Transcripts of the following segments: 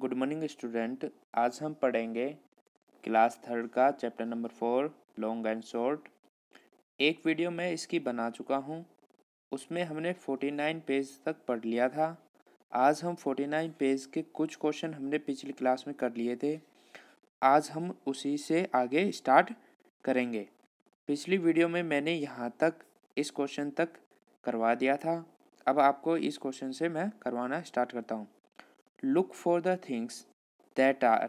Good morning student आज हम पढ़ेंगे क्लास थर्ड का chapter number four long and short एक वीडियो मैं इसकी बना चुका हूँ उसमें हमने फोर्टी नाइन पेज तक पढ़ लिया था आज हम फोर्टी नाइन पेज के कुछ क्वेश्चन हमने पिछली क्लास में कर लिए थे आज हम उसी से आगे स्टार्ट करेंगे पिछली वीडियो में मैंने यहाँ तक इस क्वेश्चन तक करवा दिया था अब आपको इस क्वेश्चन से मैं करवाना स्टार्ट करता हूँ look for the things that are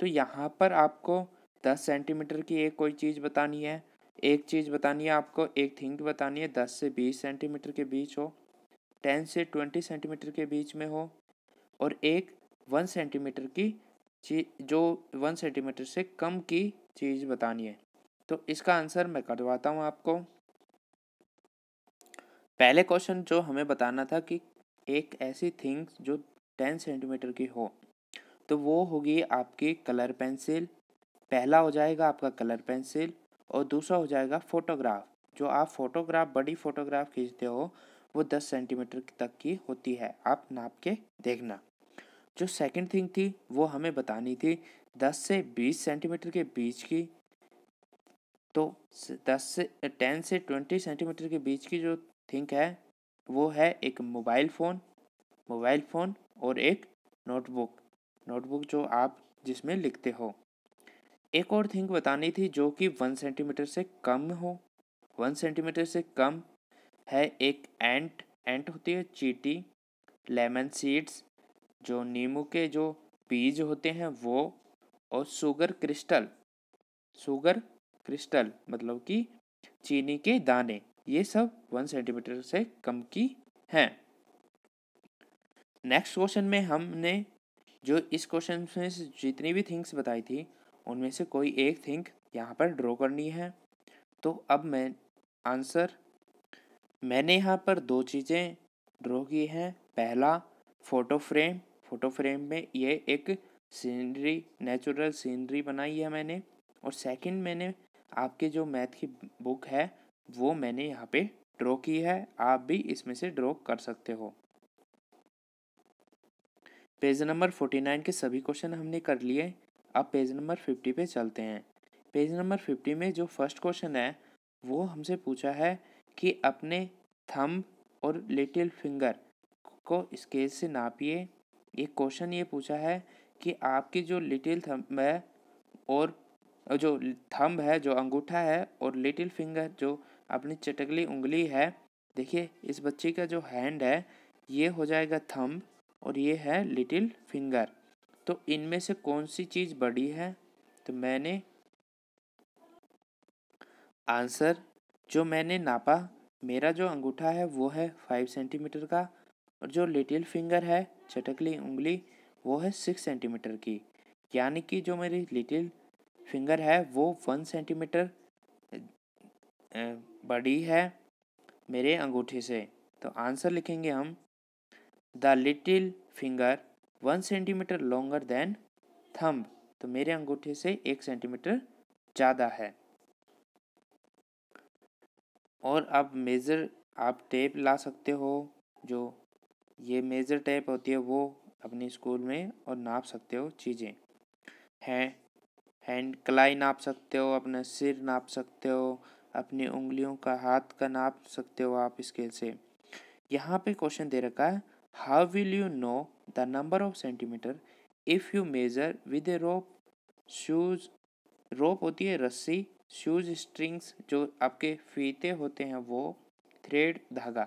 तो यहाँ पर आपको दस सेंटीमीटर की एक कोई चीज़ बतानी है एक चीज़ बतानी है आपको एक थिंग बतानी है दस से बीस सेंटीमीटर के बीच हो टेन से ट्वेंटी सेंटीमीटर के बीच में हो और एक वन सेंटीमीटर की चीज जो वन सेंटीमीटर से कम की चीज़ बतानी है तो इसका आंसर मैं करवाता हूँ आपको पहले क्वेश्चन जो हमें बताना था कि एक ऐसी थिंग जो टेन सेंटीमीटर की हो तो वो होगी आपकी कलर पेंसिल पहला हो जाएगा आपका कलर पेंसिल और दूसरा हो जाएगा फोटोग्राफ जो आप फोटोग्राफ बड़ी फोटोग्राफ खींचते हो वो दस सेंटीमीटर तक की होती है आप नाप के देखना जो सेकंड थिंग थी वो हमें बतानी थी दस से बीस सेंटीमीटर के बीच की तो दस से टेन से ट्वेंटी सेंटीमीटर के बीच की जो थिंक है वो है एक मोबाइल फ़ोन मोबाइल फ़ोन और एक नोटबुक नोटबुक जो आप जिसमें लिखते हो एक और थिंग बतानी थी जो कि वन सेंटीमीटर से कम हो वन सेंटीमीटर से कम है एक एंट एंट होती है चीटी लेमन सीड्स जो नींबू के जो बीज होते हैं वो और शुगर क्रिस्टल शुगर क्रिस्टल मतलब कि चीनी के दाने ये सब वन सेंटीमीटर से कम की हैं नेक्स्ट क्वेश्चन में हमने जो इस क्वेश्चन में जितनी भी थिंग्स बताई थी उनमें से कोई एक थिंक यहाँ पर ड्रॉ करनी है तो अब मैं आंसर मैंने यहाँ पर दो चीज़ें ड्रॉ की हैं पहला फ़ोटो फ्रेम फ़ोटो फ्रेम में ये एक सीनरी नेचुरल सीनरी बनाई है मैंने और सेकंड मैंने आपके जो मैथ की बुक है वो मैंने यहाँ पे ड्रॉ की है आप भी इसमें से ड्रॉ कर सकते हो पेज नंबर फोर्टी नाइन के सभी क्वेश्चन हमने कर लिए अब पेज नंबर फिफ्टी पे चलते हैं पेज नंबर फिफ्टी में जो फर्स्ट क्वेश्चन है वो हमसे पूछा है कि अपने थंब और लिटिल फिंगर को स्केल से नापिए एक क्वेश्चन ये पूछा है कि आपकी जो लिटिल थंब है और जो थंब है जो अंगूठा है और लिटिल फिंगर जो अपनी चटकली उंगली है देखिए इस बच्चे का जो हैंड है ये हो जाएगा थंब और ये है लिटिल फिंगर तो इनमें से कौन सी चीज़ बड़ी है तो मैंने आंसर जो मैंने नापा मेरा जो अंगूठा है वो है फाइव सेंटीमीटर का और जो लिटिल फिंगर है चटकली उंगली वो है सिक्स सेंटीमीटर की यानी कि जो मेरी लिटिल फिंगर है वो वन सेंटीमीटर बड़ी है मेरे अंगूठे से तो आंसर लिखेंगे हम the little finger one centimetre longer than thumb तो मेरे अंगूठे से एक सेंटीमीटर ज़्यादा है और अब मेज़र आप टेप ला सकते हो जो ये मेज़र टेप होती है वो अपने स्कूल में और नाप सकते हो चीज़ें हैं हैंड कलाई नाप सकते हो अपना सिर नाप सकते हो अपनी उंगलियों का हाथ का नाप सकते हो आप स्केल से यहाँ पे क्वेश्चन दे रखा है How will you know the number of centimetre if you measure with a rope shoes rope होती है रस्सी शूज स्ट्रिंग्स जो आपके फीते होते हैं वो थ्रेड धागा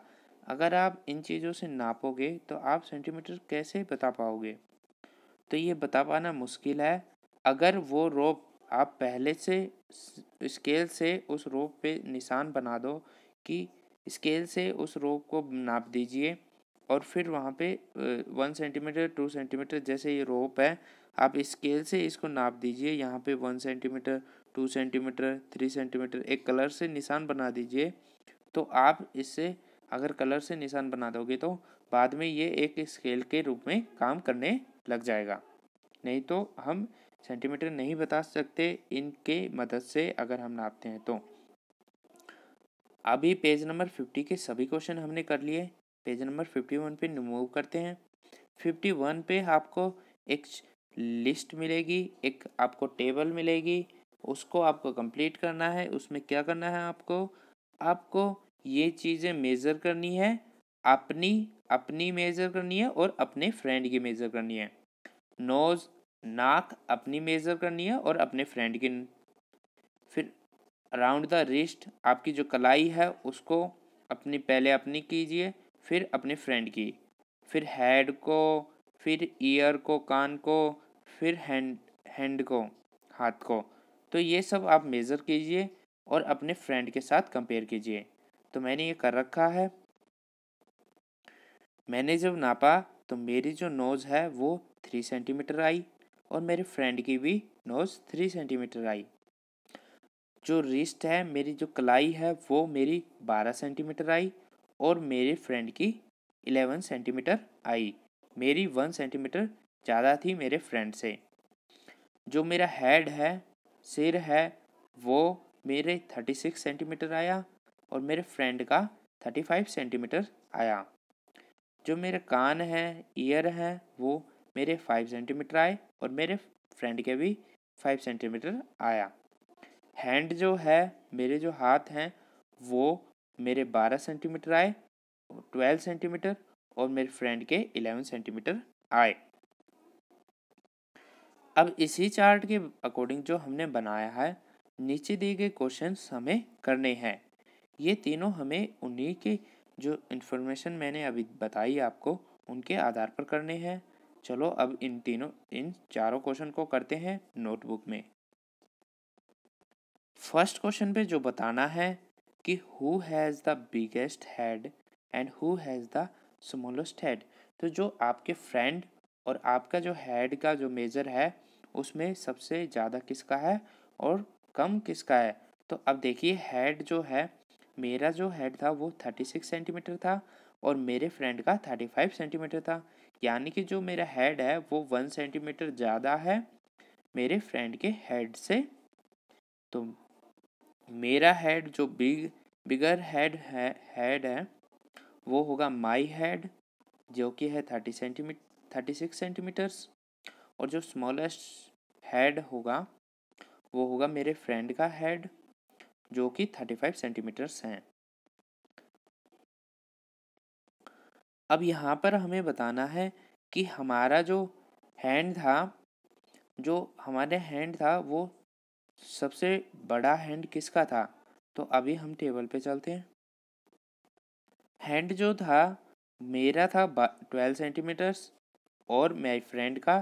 अगर आप इन चीज़ों से नापोगे तो आप सेंटीमीटर कैसे बता पाओगे तो ये बता पाना मुश्किल है अगर वो रोप आप पहले से स्केल से उस रोप पे निशान बना दो कि स्केल से उस रोप को नाप दीजिए और फिर वहाँ पे वन सेंटीमीटर टू सेंटीमीटर जैसे ये रोप है आप स्केल से इसको नाप दीजिए यहाँ पे one centimetre two centimetre three centimetre एक कलर से निशान बना दीजिए तो आप इससे अगर कलर से निशान बना दोगे तो बाद में ये एक स्केल के रूप में काम करने लग जाएगा नहीं तो हम सेंटीमीटर नहीं बता सकते इनके मदद से अगर हम नापते हैं तो अभी पेज नंबर फिफ्टी के सभी क्वेश्चन हमने कर लिए पेज नंबर फिफ्टी वन पर मूव करते हैं फिफ्टी वन पे आपको एक लिस्ट मिलेगी एक आपको टेबल मिलेगी उसको आपको कंप्लीट करना है उसमें क्या करना है आपको आपको ये चीज़ें मेज़र करनी है अपनी अपनी मेज़र करनी है और अपने फ्रेंड की मेज़र करनी है नोज़ नाक अपनी मेज़र करनी है और अपने फ्रेंड की फिर अराउंड द रिस्ट आपकी जो कलाई है उसको अपनी पहले अपनी कीजिए फिर अपने फ्रेंड की फिर हेड को फिर ईयर को कान को फिर हैंड हैंड को हाथ को तो ये सब आप मेज़र कीजिए और अपने फ्रेंड के साथ कंपेयर कीजिए तो मैंने ये कर रखा है मैंने जब नापा तो मेरी जो नोज़ है वो थ्री सेंटीमीटर आई और मेरे फ्रेंड की भी नोज़ थ्री सेंटीमीटर आई जो रिस्ट है मेरी जो कलाई है वो मेरी बारह सेंटीमीटर आई और मेरे फ्रेंड की इलेवन सेंटीमीटर आई मेरी वन सेंटीमीटर ज़्यादा थी मेरे फ्रेंड से जो मेरा हेड है सिर है वो मेरे थर्टी सिक्स सेंटीमीटर आया और मेरे फ्रेंड का थर्टी फाइव सेंटीमीटर आया जो मेरे कान हैं ईयर हैं वो मेरे फाइव सेंटीमीटर आए और मेरे फ्रेंड के भी फाइव सेंटीमीटर आया हैंड जो है मेरे जो हाथ हैं वो मेरे 12 सेंटीमीटर आए 12 सेंटीमीटर और मेरे फ्रेंड के 11 सेंटीमीटर आए अब इसी चार्ट के अकॉर्डिंग जो हमने बनाया है नीचे दिए गए क्वेश्चन हमें करने हैं ये तीनों हमें उन्हीं के जो इन्फॉर्मेशन मैंने अभी बताई आपको उनके आधार पर करने हैं चलो अब इन तीनों इन चारों क्वेश्चन को करते हैं नोटबुक में फर्स्ट क्वेश्चन पे जो बताना है कि who has the biggest head and who has the smallest head तो जो आपके फ्रेंड और आपका जो हेड का जो मेजर है उसमें सबसे ज़्यादा किसका है और कम किसका है तो अब देखिए हेड जो है मेरा जो हेड था वो थर्टी सिक्स सेंटीमीटर था और मेरे फ्रेंड का थर्टी फाइव सेंटीमीटर था यानी कि जो मेरा हेड है वो वन सेंटीमीटर ज़्यादा है मेरे फ्रेंड के हेड से तो मेरा हेड जो बिग बिगर हेड है हेड है वो होगा माई हेड जो कि है thirty centimetre thirty six centimetres और जो स्मॉलेस्ट हेड होगा वो होगा मेरे फ्रेंड का हेड जो कि थर्टी फाइव सेंटीमीटर्स हैं अब यहाँ पर हमें बताना है कि हमारा जो हैंड था जो हमारे हैंड था वो सबसे बड़ा हैंड किसका था तो अभी हम टेबल पे चलते हैं हैंड जो था मेरा था ट्वेल्व सेंटीमीटर्स और मेरी फ्रेंड का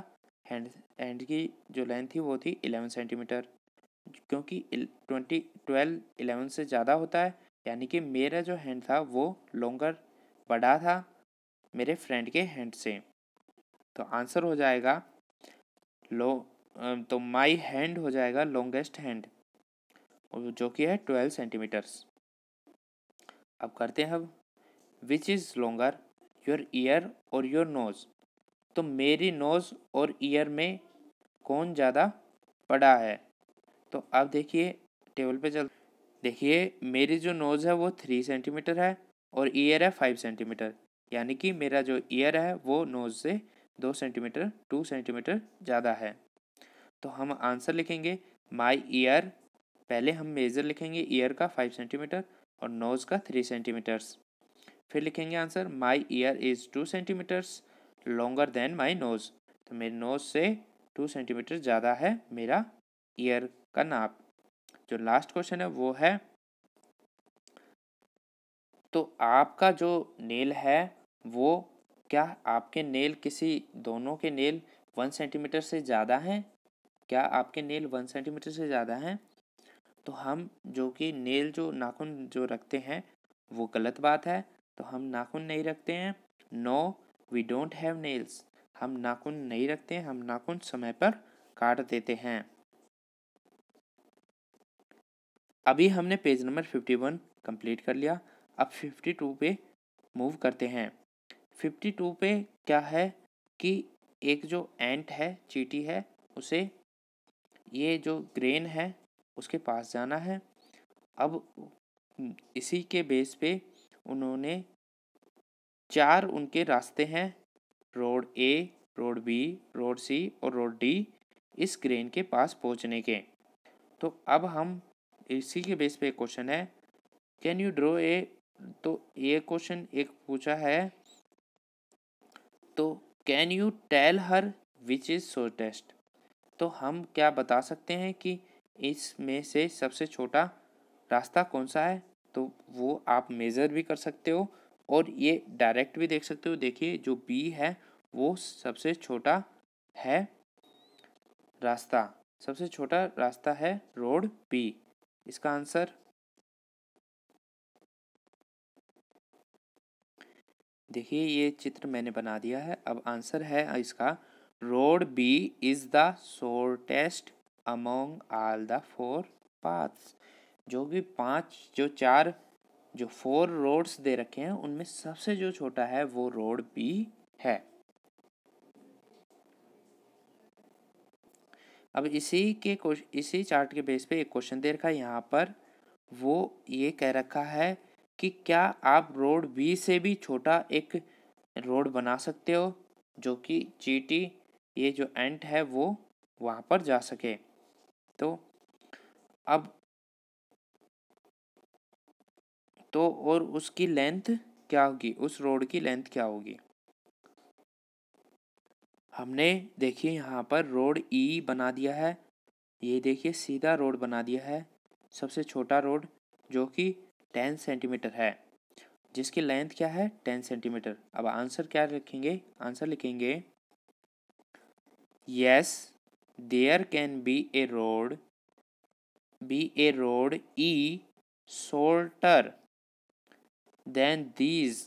हैंड हैंड की जो लेंथ थी वो थी इलेवन सेंटीमीटर क्योंकि ट्वेंटी ट्वेल्व इलेवन से ज़्यादा होता है यानी कि मेरा जो हैंड था वो लॉन्गर बड़ा था मेरे फ्रेंड के हैंड से तो आंसर हो जाएगा लो तो माई हैंड हो जाएगा लॉन्गेस्ट हैंड जो कि है ट्वेल्व सेंटीमीटर्स अब करते हैं अब which is longer your ear और योर नोज़ तो मेरी नोज़ और ईयर में कौन ज़्यादा पड़ा है तो अब देखिए टेबल पे चल देखिए मेरी जो नोज़ है वो थ्री सेंटीमीटर है और ईयर है फाइव सेंटीमीटर यानी कि मेरा जो ईयर है वो नोज़ से दो सेंटीमीटर टू सेंटीमीटर ज़्यादा है तो हम आंसर लिखेंगे माई ईयर पहले हम मेजर लिखेंगे ईयर का फाइव सेंटीमीटर और नोज़ का थ्री सेंटीमीटर्स फिर लिखेंगे answer my ear is two centimetres longer than my nose तो मेरे नोज़ से टू सेंटीमीटर ज़्यादा है मेरा ईयर का नाप जो लास्ट क्वेश्चन है वो है तो आपका जो नेल है वो क्या आपके नेल किसी दोनों के नेल वन सेंटीमीटर से ज़्यादा हैं क्या आपके नेल वन सेंटीमीटर से ज़्यादा हैं तो हम जो कि नेल जो नाखून जो रखते हैं वो गलत बात है तो हम नाखून नहीं रखते हैं no we don't have nails हम नाखून नहीं रखते हैं हम नाखून समय पर काट देते हैं अभी हमने page number fifty one complete कर लिया अब फिफ्टी टू पे मूव करते हैं फिफ्टी टू पे क्या है कि एक जो एंट है चीटी है उसे ये जो ग्रेन है उसके पास जाना है अब हम्म, इसी के बेस पे उन्होंने चार उनके रास्ते हैं road A road B road C और रोड डी इस ग्रेन के पास पहुंचने के तो अब हम इसी के बेस पे क्वेश्चन है कैन यू ड्रॉ ए तो ये क्वेश्चन एक पूछा है तो can you tell her which is so test तो हम क्या बता सकते हैं कि इसमें से सबसे छोटा रास्ता कौन सा है तो वो आप मेज़र भी कर सकते हो और ये डायरेक्ट भी देख सकते हो देखिए जो बी है वो सबसे छोटा है रास्ता सबसे छोटा रास्ता है रोड बी इसका आंसर देखिए ये चित्र मैंने बना दिया है अब आंसर है इसका Road B is the shortest among all the four paths. जो भी पांच जो चार जो फोर रोड्स दे रखे हैं उनमें सबसे जो छोटा है वो रोड बी है अब इसी के इसी चार्ट के बेस पे एक क्वेश्चन दे रखा है यहाँ पर वो ये कह रखा है कि क्या आप रोड बी से भी छोटा एक रोड बना सकते हो जो कि जीटी टी ये जो एंट है वो वहाँ पर जा सके तो अब तो और उसकी लेंथ क्या होगी उस रोड की लेंथ क्या होगी हमने देखिए यहाँ पर रोड ई e बना दिया है ये देखिए सीधा रोड बना दिया है सबसे छोटा रोड जो कि टेन सेंटीमीटर है जिसकी लेंथ क्या है टेन सेंटीमीटर अब आंसर क्या लिखेंगे आंसर लिखेंगे yes there can be a road be a road e shorter than these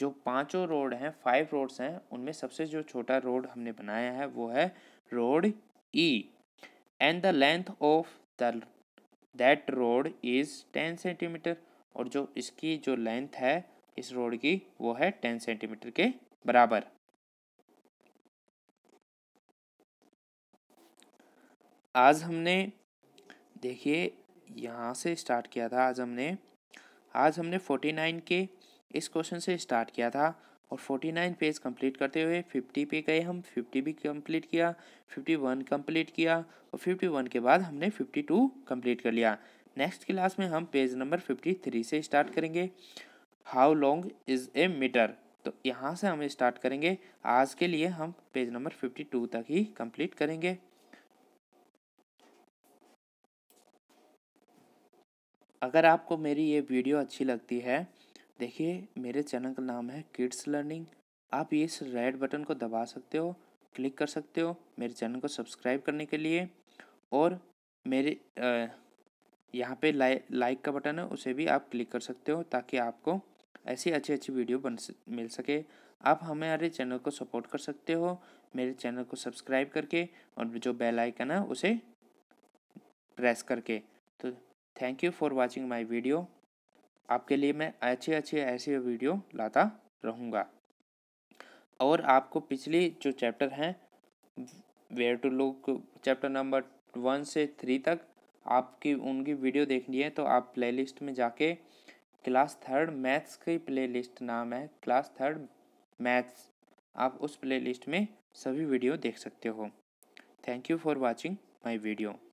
जो पांचों रोड हैं फाइव रोड्स हैं उनमें सबसे जो छोटा रोड हमने बनाया है वो है road E and the length of the that road is ten centimetre और जो इसकी जो लेंथ है इस रोड की वो है टेन सेंटीमीटर के बराबर आज हमने देखिए यहाँ से स्टार्ट किया था आज हमने आज हमने फोर्टी नाइन के इस क्वेश्चन से स्टार्ट किया था और फोर्टी नाइन पेज कंप्लीट करते हुए फिफ्टी पे गए हम फिफ्टी भी कंप्लीट किया फिफ्टी वन कम्प्लीट किया और फिफ्टी वन के बाद हमने फिफ्टी टू कम्प्लीट कर लिया नेक्स्ट क्लास में हम पेज नंबर फिफ्टी थ्री से स्टार्ट करेंगे how long is a metre तो यहाँ से हम स्टार्ट करेंगे आज के लिए हम पेज नंबर फिफ्टी टू तक ही कंप्लीट करेंगे अगर आपको मेरी ये वीडियो अच्छी लगती है देखिए मेरे चैनल का नाम है किड्स लर्निंग आप इस रेड बटन को दबा सकते हो क्लिक कर सकते हो मेरे चैनल को सब्सक्राइब करने के लिए और मेरे यहाँ पे लाइक लाइक का बटन है उसे भी आप क्लिक कर सकते हो ताकि आपको ऐसी अच्छी अच्छी वीडियो बन मिल सके आप हमारे चैनल को सपोर्ट कर सकते हो मेरे चैनल को सब्सक्राइब करके और जो बेल आइकन है उसे प्रेस करके तो thank you for watching my video आपके लिए मैं अच्छे अच्छे ऐसे वीडियो लाता रहूँगा और आपको पिछली जो चैप्टर हैं where to look chapter number one से थ्री तक आपकी उनकी वीडियो देखनी है तो आप प्लेलिस्ट में जाके क्लास थर्ड मैथ्स की प्लेलिस्ट नाम है क्लास थर्ड मैथ्स आप उस प्लेलिस्ट में सभी वीडियो देख सकते हो thank you for watching my video